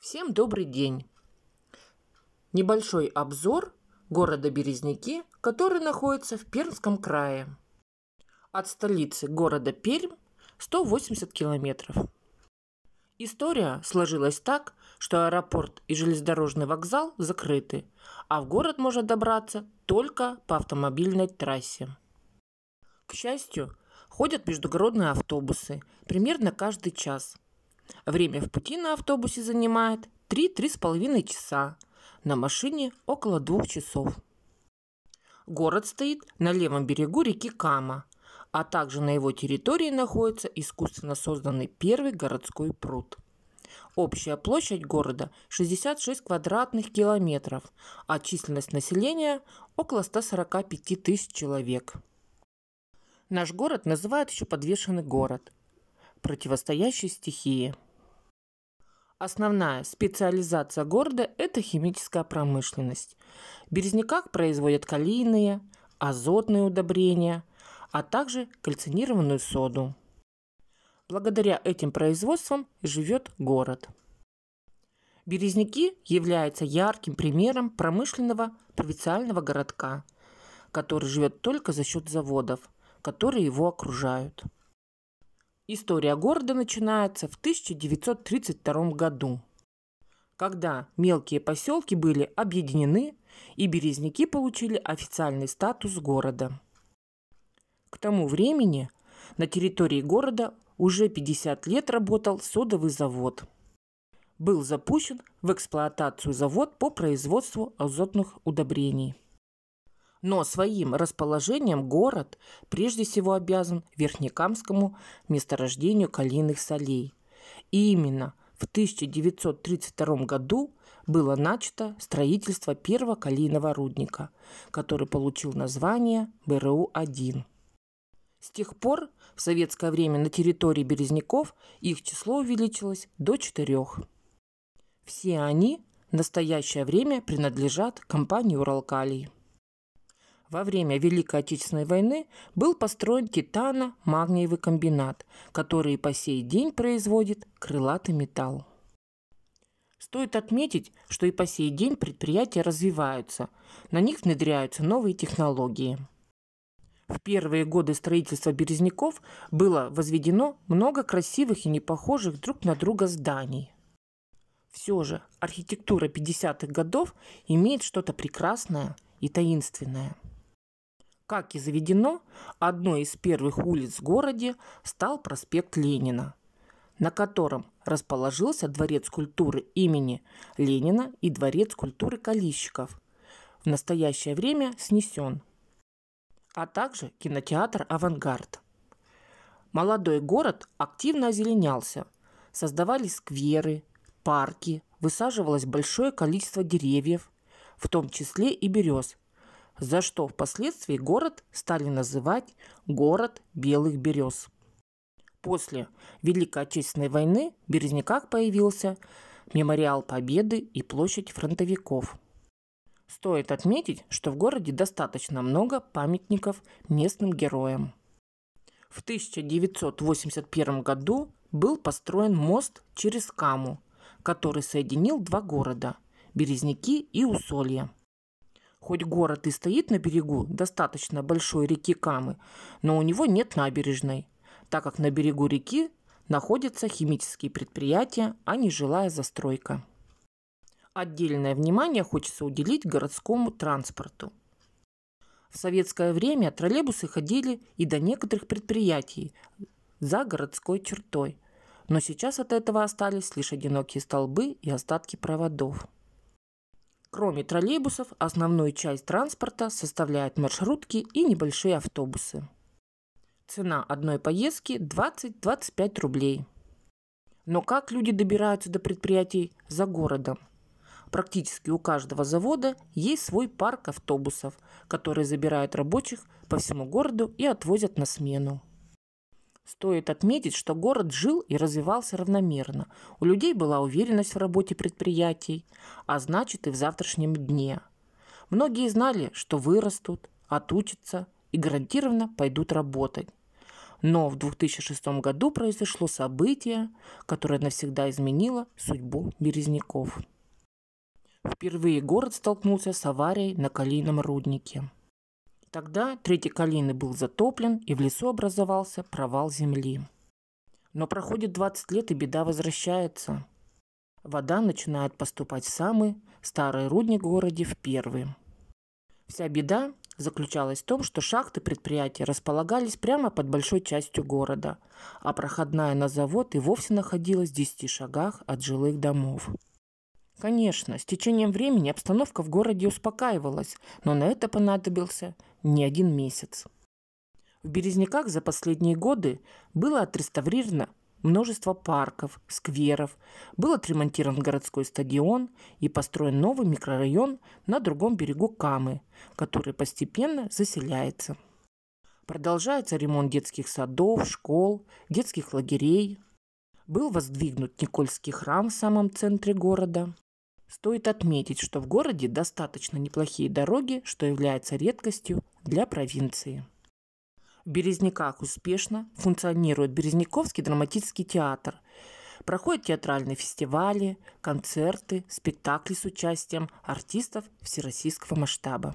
Всем добрый день! Небольшой обзор города Березники, который находится в Пермском крае. От столицы города Пермь 180 километров. История сложилась так, что аэропорт и железнодорожный вокзал закрыты, а в город можно добраться только по автомобильной трассе. К счастью, ходят междугородные автобусы примерно каждый час – Время в пути на автобусе занимает 3-3,5 часа, на машине около 2 часов. Город стоит на левом берегу реки Кама, а также на его территории находится искусственно созданный первый городской пруд. Общая площадь города 66 квадратных километров, а численность населения около 145 тысяч человек. Наш город называют еще подвешенный город, противостоящий стихии – Основная специализация города – это химическая промышленность. В Березняках производят калийные, азотные удобрения, а также кальцинированную соду. Благодаря этим производствам живет город. Березняки является ярким примером промышленного провинциального городка, который живет только за счет заводов, которые его окружают. История города начинается в 1932 году, когда мелкие поселки были объединены и Березники получили официальный статус города. К тому времени на территории города уже 50 лет работал содовый завод. Был запущен в эксплуатацию завод по производству азотных удобрений но своим расположением город прежде всего обязан Верхнекамскому месторождению калийных солей. И именно в 1932 году было начато строительство первого калийного рудника, который получил название БРУ-1. С тех пор в советское время на территории Березняков их число увеличилось до четырех. Все они в настоящее время принадлежат компании «Уралкалий». Во время Великой Отечественной войны был построен титано-магниевый комбинат, который и по сей день производит крылатый металл. Стоит отметить, что и по сей день предприятия развиваются, на них внедряются новые технологии. В первые годы строительства Березняков было возведено много красивых и непохожих друг на друга зданий. Все же архитектура 50-х годов имеет что-то прекрасное и таинственное. Как и заведено, одной из первых улиц в городе стал проспект Ленина, на котором расположился Дворец культуры имени Ленина и Дворец культуры Калищиков. В настоящее время снесен. А также кинотеатр «Авангард». Молодой город активно озеленялся. Создавались скверы, парки, высаживалось большое количество деревьев, в том числе и берез, за что впоследствии город стали называть «город белых берез». После Великой Отечественной войны в Березняках появился мемориал Победы и площадь фронтовиков. Стоит отметить, что в городе достаточно много памятников местным героям. В 1981 году был построен мост через Каму, который соединил два города – Березники и Усолье – Хоть город и стоит на берегу достаточно большой реки Камы, но у него нет набережной, так как на берегу реки находятся химические предприятия, а не жилая застройка. Отдельное внимание хочется уделить городскому транспорту. В советское время троллейбусы ходили и до некоторых предприятий за городской чертой, но сейчас от этого остались лишь одинокие столбы и остатки проводов. Кроме троллейбусов, основную часть транспорта составляют маршрутки и небольшие автобусы. Цена одной поездки 20-25 рублей. Но как люди добираются до предприятий за городом? Практически у каждого завода есть свой парк автобусов, которые забирают рабочих по всему городу и отвозят на смену. Стоит отметить, что город жил и развивался равномерно. У людей была уверенность в работе предприятий, а значит и в завтрашнем дне. Многие знали, что вырастут, отучатся и гарантированно пойдут работать. Но в 2006 году произошло событие, которое навсегда изменило судьбу березняков. Впервые город столкнулся с аварией на Калийном руднике. Тогда третий калины был затоплен, и в лесу образовался провал земли. Но проходит 20 лет, и беда возвращается. Вода начинает поступать в самый старый рудник в городе в первый. Вся беда заключалась в том, что шахты предприятия располагались прямо под большой частью города, а проходная на завод и вовсе находилась в 10 шагах от жилых домов. Конечно, с течением времени обстановка в городе успокаивалась, но на это понадобился не один месяц. В Березняках за последние годы было отреставрировано множество парков, скверов, был отремонтирован городской стадион и построен новый микрорайон на другом берегу Камы, который постепенно заселяется. Продолжается ремонт детских садов, школ, детских лагерей. Был воздвигнут Никольский храм в самом центре города. Стоит отметить, что в городе достаточно неплохие дороги, что является редкостью для провинции. В Березняках успешно функционирует Березняковский драматический театр. Проходят театральные фестивали, концерты, спектакли с участием артистов всероссийского масштаба.